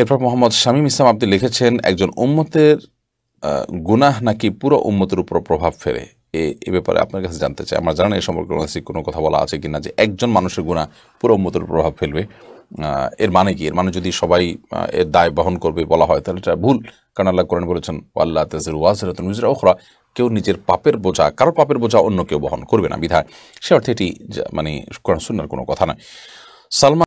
এরপর মোহাম্মদ শামীম ইসলাম আপনি লিখেছেন একজন উম্মতের গুনাহ নাকি পুরো উম্মতের উপর প্রভাব ফেলে এ ব্যাপারে আপনার কাছে জানতে চাই আমরা জানেন এ সম্পর্কে কোনো কথা বলা আছে কি না যে একজন মানুষের গুণা পুরো উম্মতের প্রভাব ফেলবে এর মানে কি এর মানে যদি সবাই এর দায় বহন করবে বলা হয় তাহলে এটা ভুল কারণ আল্লাহ করেন বলেছেন আল্লাহ তাজির ওয়াজরাতুন মিজরা ওখরা কেউ নিজের পাপের বোঝা কারো পাপের বোঝা অন্য কেউ বহন করবে না বিধায় সে অর্থে এটি মানে কোরআন শুনার কোনো কথা নয় সালমান